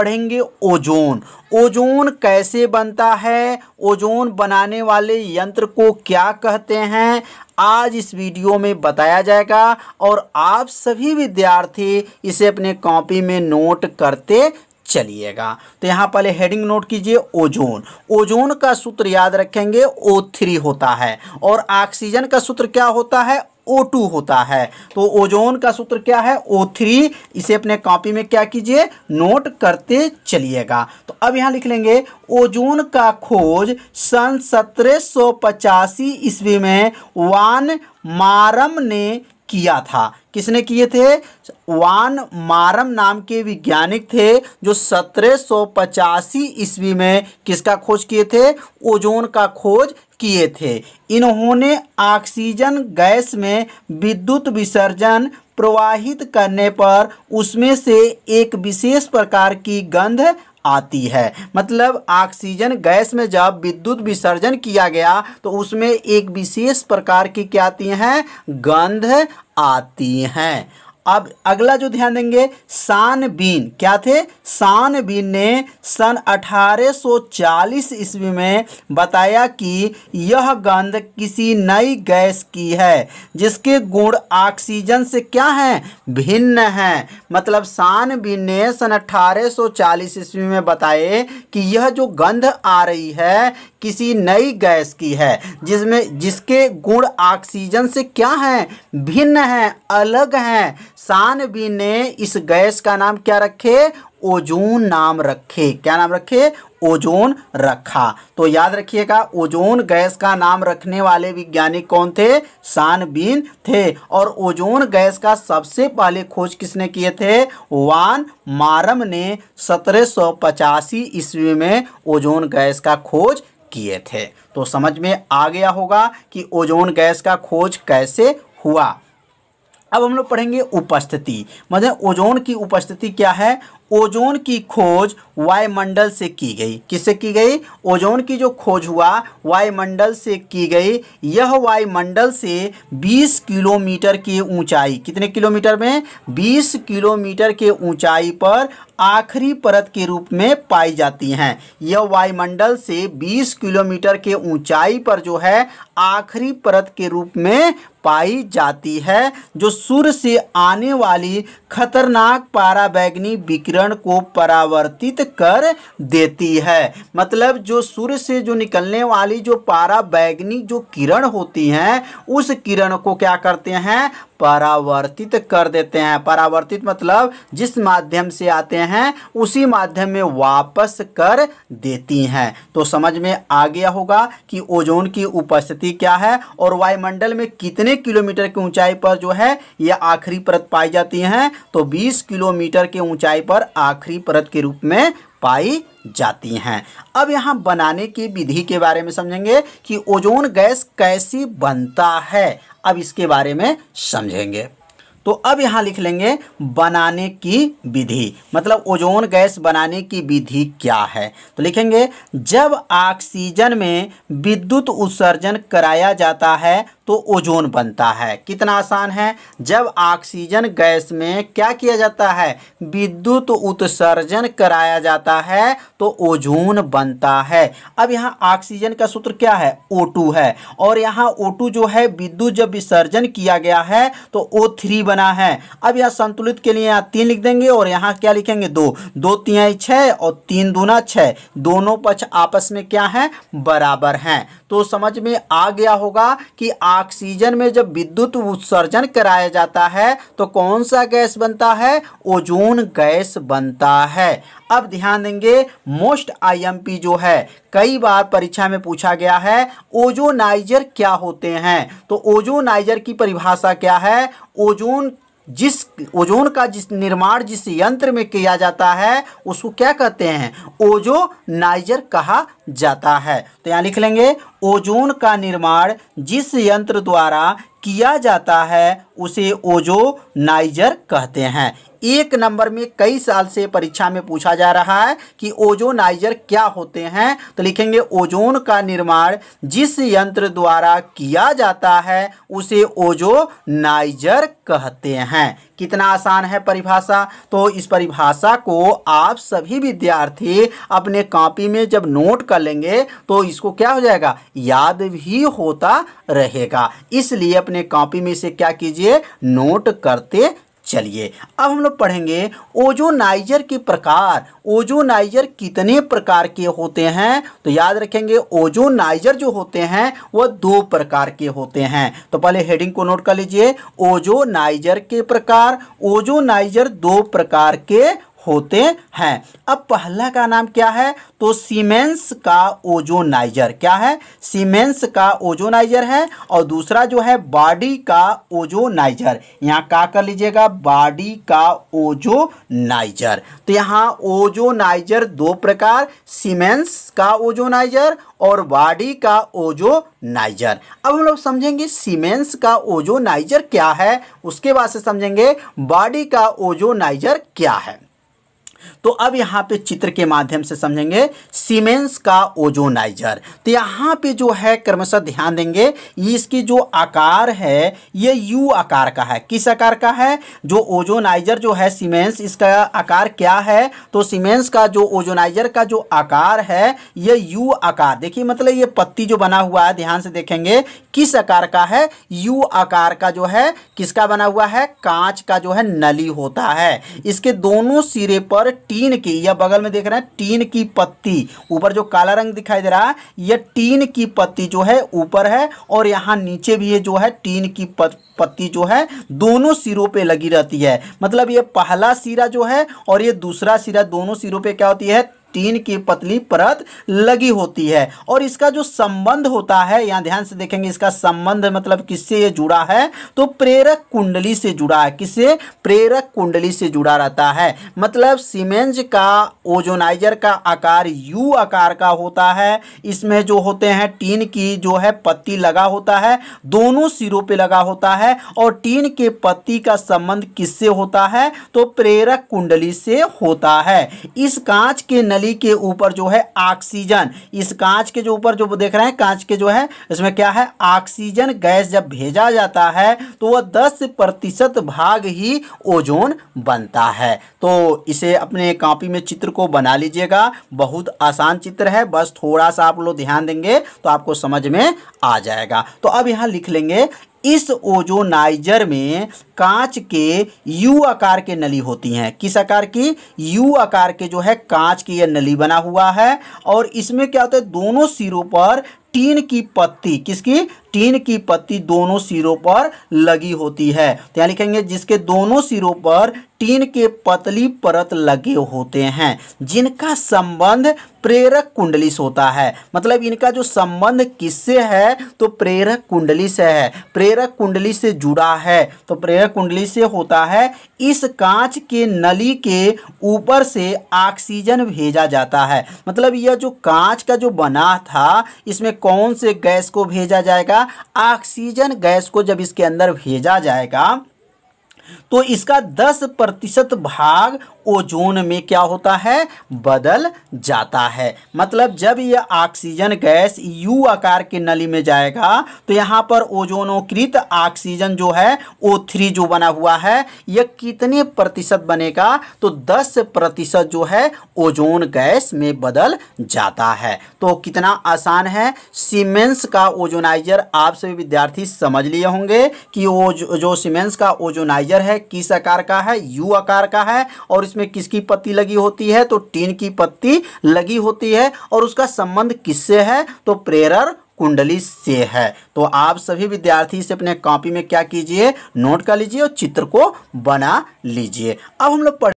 पढ़ेंगे ozone ozone कैसे बनता है ओजोन बनाने वाले यंत्र को क्या कहते हैं आज इस वीडियो में बताया जाएगा और आप सभी विद्यार्थी इसे अपने कॉपी में नोट करते चलिएगा तो यहाँ पहले हेडिंग नोट कीजिए ओजोन ओजोन का सूत्र याद रखेंगे ओ थ्री होता है और ऑक्सीजन का सूत्र क्या होता है O2 होता है तो ओजोन का सूत्र क्या है O3 इसे अपने कॉपी में क्या कीजिए नोट करते चलिएगा तो अब यहां लिख लेंगे ओजोन का खोज सन सत्रह सौ पचासी ईस्वी में वान मारम ने किया था किसने किए थे वान मारम नाम के वैज्ञानिक थे जो सत्रह सौ पचासी ईस्वी में किसका खोज किए थे ओजोन का खोज किए थे इन्होंने ऑक्सीजन गैस में विद्युत विसर्जन प्रवाहित करने पर उसमें से एक विशेष प्रकार की गंध आती है मतलब ऑक्सीजन गैस में जब विद्युत विसर्जन किया गया तो उसमें एक विशेष प्रकार की क्या आती हैं गंध आती हैं अब अगला जो ध्यान देंगे बीन क्या थे बीन ने सन 1840 ईस्वी में बताया कि यह गंध किसी नई गैस की है जिसके गुण ऑक्सीजन से क्या हैं भिन्न हैं मतलब बीन ने सन 1840 ईस्वी में बताए कि यह जो गंध आ रही है किसी नई गैस की है जिसमें जिसके गुण ऑक्सीजन से क्या हैं भिन्न हैं अलग हैं सानवी ने इस गैस का नाम क्या रखे ओजोन नाम रखे क्या नाम रखे ओजोन रखा तो याद रखिएगा ओजोन गैस का नाम रखने वाले वैज्ञानिक कौन थे सानबीन थे और ओजोन गैस का सबसे पहले खोज किसने किए थे वान मारम ने सत्रह ईस्वी में ओजोन गैस का खोज किए थे तो समझ में आ गया होगा कि ओजोन गैस का खोज कैसे हुआ अब हम लोग पढ़ेंगे उपस्थिति मतलब ओजोन की उपस्थिति क्या है ओजोन की खोज वायुमंडल से की गई किससे की गई ओजोन की जो खोज हुआ वायुमंडल से की गई यह वायुमंडल से 20 किलोमीटर की ऊंचाई कितने किलोमीटर में 20 किलोमीटर के ऊंचाई पर आखिरी परत के रूप में पाई जाती हैं यह वायुमंडल से 20 किलोमीटर के ऊंचाई पर जो है आखिरी परत के रूप में पाई जाती है जो सूर्य से आने वाली खतरनाक पाराबैगनी विकिरण को परावर्तित कर देती है मतलब जो सूर्य से जो निकलने वाली जो पाराबैगनी जो किरण होती हैं उस किरण को क्या करते हैं परावर्तित कर देते हैं परावर्तित मतलब जिस माध्यम से आते हैं उसी माध्यम में वापस कर देती हैं तो समझ में आ गया होगा कि ओजोन की उपस्थिति क्या है और वायुमंडल में कितने किलोमीटर की ऊंचाई पर जो है यह आखिरी परत पाई जाती हैं तो 20 किलोमीटर के ऊंचाई पर आखिरी परत के रूप में पाई जाती हैं अब यहाँ बनाने की विधि के बारे में समझेंगे कि ओजोन गैस कैसी बनता है अब इसके बारे में समझेंगे तो अब यहाँ लिख लेंगे बनाने की विधि मतलब ओजोन गैस बनाने की विधि क्या है तो लिखेंगे जब ऑक्सीजन में विद्युत उत्सर्जन कराया जाता है तो ओजोन बनता है कितना आसान है जब ऑक्सीजन गैस में क्या किया जाता है विद्युत उत्सर्जन कराया जाता है तो ओजोन बनता है अब यहाँ ऑक्सीजन का सूत्र क्या है ओ है और यहाँ ओ जो है विद्युत जब विसर्जन किया गया है तो ओ बना है अब यह संतुलित के लिए यहाँ तीन लिख देंगे और यहाँ क्या लिखेंगे दो दो तिहाई छः और तीन दूना छः दोनों पक्ष आपस में क्या है बराबर हैं तो समझ में आ गया होगा कि ऑक्सीजन में जब विद्युत उत्सर्जन कराया जाता है तो कौन सा गैस बनता है ओजोन गैस बनता है अब ध्यान देंगे मोस्ट आईएमपी जो है कई बार परीक्षा में पूछा गया है ओजोनाइजर क्या होते हैं तो ओजोनाइजर की परिभाषा क्या है ओजोन जिस ओजोन का जिस निर्माण जिस यंत्र में किया जाता है उसको क्या कहते हैं ओजोनाइजर कहा जाता है तो यहाँ लिख लेंगे ओजोन का निर्माण जिस यंत्र द्वारा किया जाता है उसे ओजोनाइजर कहते हैं एक नंबर में कई साल से परीक्षा में पूछा जा रहा है कि ओजोनाइजर क्या होते हैं तो लिखेंगे ओजोन का निर्माण जिस यंत्र द्वारा किया जाता है उसे ओजोनाइजर कहते हैं कितना आसान है परिभाषा तो इस परिभाषा को आप सभी विद्यार्थी अपने कॉपी में जब नोट कर लेंगे तो इसको क्या हो जाएगा याद भी होता रहेगा इसलिए अपने कॉपी में से क्या कीजिए नोट करते चलिए अब हम लोग पढ़ेंगे ओजोनाइजर के प्रकार ओजोनाइजर कितने प्रकार के होते हैं तो याद रखेंगे ओजोनाइजर जो होते हैं वह दो प्रकार के होते हैं तो पहले हेडिंग को नोट कर लीजिए ओजोनाइजर के प्रकार ओजोनाइजर दो प्रकार के होते हैं अब पहला का नाम क्या है तो सीमेंस का ओजोनाइजर क्या है सीमेंस का ओजोनाइजर है और दूसरा जो है बॉडी का ओजोनाइजर यहाँ क्या कर लीजिएगा बॉडी का ओजोनाइजर तो यहाँ ओजोनाइजर दो प्रकार सीमेंस का ओजोनाइजर और बॉडी का ओजोनाइजर अब हम लोग समझेंगे सीमेंस का ओजोनाइजर क्या है उसके बाद से समझेंगे बॉडी का ओजोनाइजर क्या है तो अब यहाँ पे चित्र के माध्यम से समझेंगे सीमेंस का ओजोनाइजर तो यहाँ पे जो है क्रमशः ध्यान देंगे इसकी जो आकार है ये यू आकार का है किस आकार का है जो ओजोनाइजर जो है सीमेंस इसका आकार क्या है तो सीमेंस का जो ओजोनाइजर का जो आकार है ये यू आकार देखिए मतलब ये पत्ती जो बना हुआ है ध्यान से देखेंगे किस आकार का है यू आकार का जो है किसका बना हुआ है कांच का जो है नली होता है इसके दोनों सिरे पर टीन की या बगल में देख रहे हैं टीन की पत्ती ऊपर जो काला रंग दिखाई दे रहा है यह टीन की पत्ती जो है ऊपर है और यहाँ नीचे भी ये जो है टीन की पत्ती जो है दोनों सिरों पे लगी रहती है मतलब ये पहला सिरा जो है और ये दूसरा सिरा दोनों सिरों पे क्या होती है टीन की पतली परत लगी होती है और इसका जो संबंध होता है यहाँ ध्यान से देखेंगे इसका संबंध मतलब किससे ये जुड़ा है तो प्रेरक कुंडली से जुड़ा है किससे प्रेरक कुंडली से जुड़ा रहता है मतलब सीमेंज का ओजोनाइजर का आकार यू आकार का होता है इसमें जो होते हैं टीन की जो है पत्ती लगा होता है दोनों सिरों पे लगा होता है और टीन के पत्ती का संबंध किससे होता है तो प्रेरक कुंडली से होता है इस कांच के नल थैली के ऊपर जो है ऑक्सीजन इस कांच के जो ऊपर जो देख रहे हैं कांच के जो है इसमें क्या है ऑक्सीजन गैस जब भेजा जाता है तो वह दस प्रतिशत भाग ही ओजोन बनता है तो इसे अपने कॉपी में चित्र को बना लीजिएगा बहुत आसान चित्र है बस थोड़ा सा आप लोग ध्यान देंगे तो आपको समझ में आ जाएगा तो अब यहाँ लिख लेंगे इस ओजोनाइजर में कांच के यू आकार के नली होती हैं किस आकार की यू आकार के जो है कांच की यह नली बना हुआ है और इसमें क्या होता है दोनों सिरों पर टीन की पत्ती किसकी टीन की पत्ती दोनों सिरों पर लगी होती है तो यहाँ लिखेंगे जिसके दोनों सिरों पर टीन के पतली परत लगे होते हैं जिनका संबंध प्रेरक कुंडली से होता है मतलब इनका जो संबंध किससे है तो प्रेरक कुंडली से है प्रेरक कुंडली से जुड़ा है तो प्रेरक कुंडली से होता है इस कांच के नली के ऊपर से ऑक्सीजन भेजा जाता है मतलब यह जो कांच का जो बना था इसमें कौन से गैस को भेजा जाएगा ऑक्सीजन गैस को जब इसके अंदर भेजा जाएगा तो इसका 10 प्रतिशत भाग ओजोन में क्या होता है बदल जाता है मतलब जब यह ऑक्सीजन गैस यू आकार के नली में जाएगा तो यहाँ पर ओजोनोकृत ऑक्सीजन जो है ओ थ्री जो बना हुआ है यह कितने प्रतिशत बनेगा तो 10 प्रतिशत जो है ओजोन गैस में बदल जाता है तो कितना आसान है सीमेंस का ओजोनाइजर आप सभी विद्यार्थी समझ लिए होंगे कि वो जो सीमेंस का ओजोनाइजर गाजर है किस आकार का है यू आकार का है और इसमें किसकी पत्ती लगी होती है तो टीन की पत्ती लगी होती है और उसका संबंध किससे है तो प्रेरर कुंडली से है तो आप सभी विद्यार्थी इसे अपने कॉपी में क्या कीजिए नोट कर लीजिए और चित्र को बना लीजिए अब हम लोग पढ़